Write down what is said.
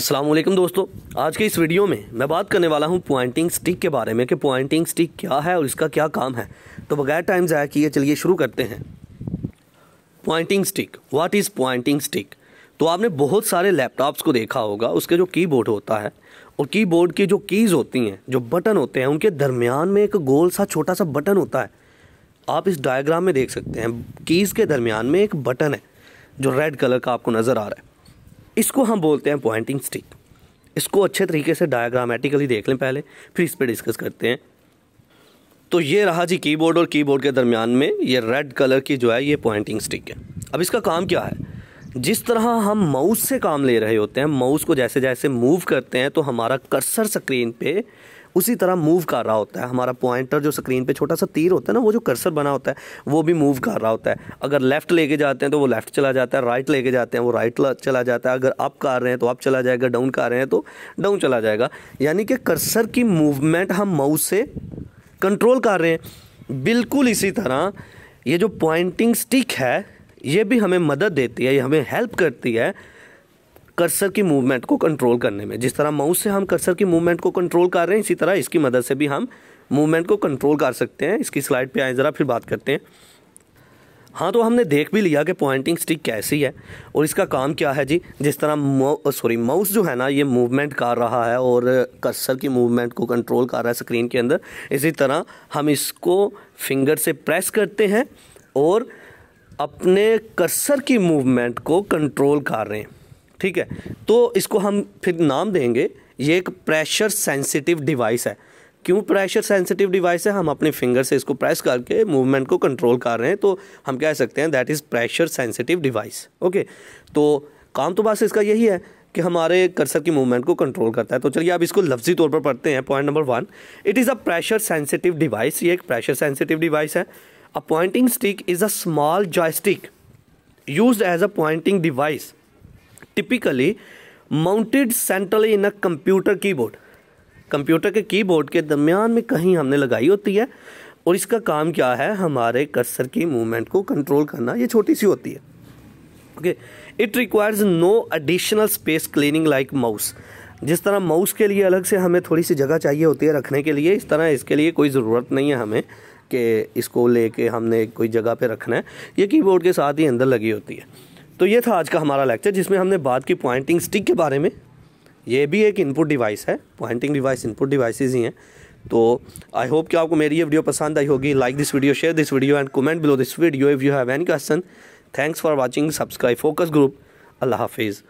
असलम दोस्तों आज के इस वीडियो में मैं बात करने वाला हूँ पॉइंटिंग स्टिक के बारे में कि पॉइंटिंग स्टिक क्या है और इसका क्या काम है तो बगैर टाइम ज़ाया किए चलिए शुरू करते हैं pointing stick what is pointing stick तो आपने बहुत सारे लैपटॉप्स को देखा होगा उसके जो की होता है और की की जो कीज़ होती हैं जो बटन होते हैं उनके दरमियान में एक गोल सा छोटा सा बटन होता है आप इस डायग्राम में देख सकते हैं कीज़ के दरमियान में एक बटन है जो रेड कलर का आपको नज़र आ रहा है इसको हम बोलते हैं पॉइंटिंग स्टिक इसको अच्छे तरीके से डायग्रामेटिकली देख लें पहले फिर इस पर डिस्कस करते हैं तो ये रहा जी कीबोर्ड और कीबोर्ड के दरमियान में ये रेड कलर की जो है ये पॉइंटिंग स्टिक है अब इसका काम क्या है जिस तरह हम माउस से काम ले रहे होते हैं माउस को जैसे जैसे मूव करते हैं तो हमारा कर्सर स्क्रीन पे उसी तरह मूव कर रहा होता है हमारा पॉइंटर जो स्क्रीन पे छोटा सा तीर होता है ना वो जो कर्सर बना होता है वो भी मूव कर रहा होता है अगर लेफ्ट लेके जाते हैं तो वो लेफ्ट चला जाता है राइट लेके जाते हैं वो राइट चला जाता है अगर अप कर रहे हैं तो अप चला जाएगा डाउन कर रहे हैं तो डाउन चला जाएगा यानी कि कर्सर की मूवमेंट हम माउस से कंट्रोल कर रहे हैं बिल्कुल इसी तरह ये जो पॉइंटिंग स्टिक है ये भी हमें मदद देती है ये हमें हेल्प करती है कर्सर की मूवमेंट को कंट्रोल करने में जिस तरह माउस से हम कर्सर की मूवमेंट को कंट्रोल कर रहे हैं इसी तरह इसकी मदद से भी हम मूवमेंट को कंट्रोल कर सकते हैं इसकी स्लाइड पे आए ज़रा फिर बात करते हैं हाँ तो हमने देख भी लिया कि पॉइंटिंग स्टिक कैसी है और इसका काम क्या है जी जिस तरह सॉरी माउस जो है ना ये मूवमेंट कर रहा है और कर्सर की मूवमेंट को कंट्रोल कर रहा है स्क्रीन के अंदर इसी तरह हम इसको फिंगर से प्रेस करते हैं और अपने कर्सर की मूवमेंट को कंट्रोल कर रहे हैं ठीक है तो इसको हम फिर नाम देंगे ये एक प्रेशर सेंसिटिव डिवाइस है क्यों प्रेशर सेंसिटिव डिवाइस है हम अपने फिंगर से इसको प्रेस करके मूवमेंट को कंट्रोल कर रहे हैं तो हम कह सकते हैं that is pressure sensitive device okay तो काम तो बस इसका यही है कि हमारे कर्सर की मूवमेंट को कंट्रोल करता है तो चलिए आप इसको लफ्जी तौर पर पढ़ते हैं point number one it is a pressure sensitive device ये एक प्रेशर सेंसिटिव डिवाइस है a pointing stick is a small joystick use as a pointing device typically mounted centrally in a computer keyboard computer के keyboard के दरमियान में कहीं हमने लगाई होती है और इसका काम क्या है हमारे कर्सर की मूवमेंट को कंट्रोल करना ये छोटी सी होती है okay it requires no additional space cleaning like mouse जिस तरह माउस के लिए अलग से हमें थोड़ी सी जगह चाहिए होती है रखने के लिए इस तरह इसके लिए कोई ज़रूरत नहीं है हमें कि इसको लेके हमने कोई जगह पे रखना है ये कीबोर्ड के साथ ही अंदर लगी होती है तो ये था आज का हमारा लेक्चर जिसमें हमने बात की पॉइंटिंग स्टिक के बारे में ये भी एक इनपुट डिवाइस है पॉइंटिंग डिवाइस इनपुट डिवाइसेस ही हैं तो आई होप कि आपको मेरी ये वीडियो पसंद आई होगी like this video share this video and comment below this video if you have any question thanks for watching subscribe Focus Group अल्लाह हाफिज़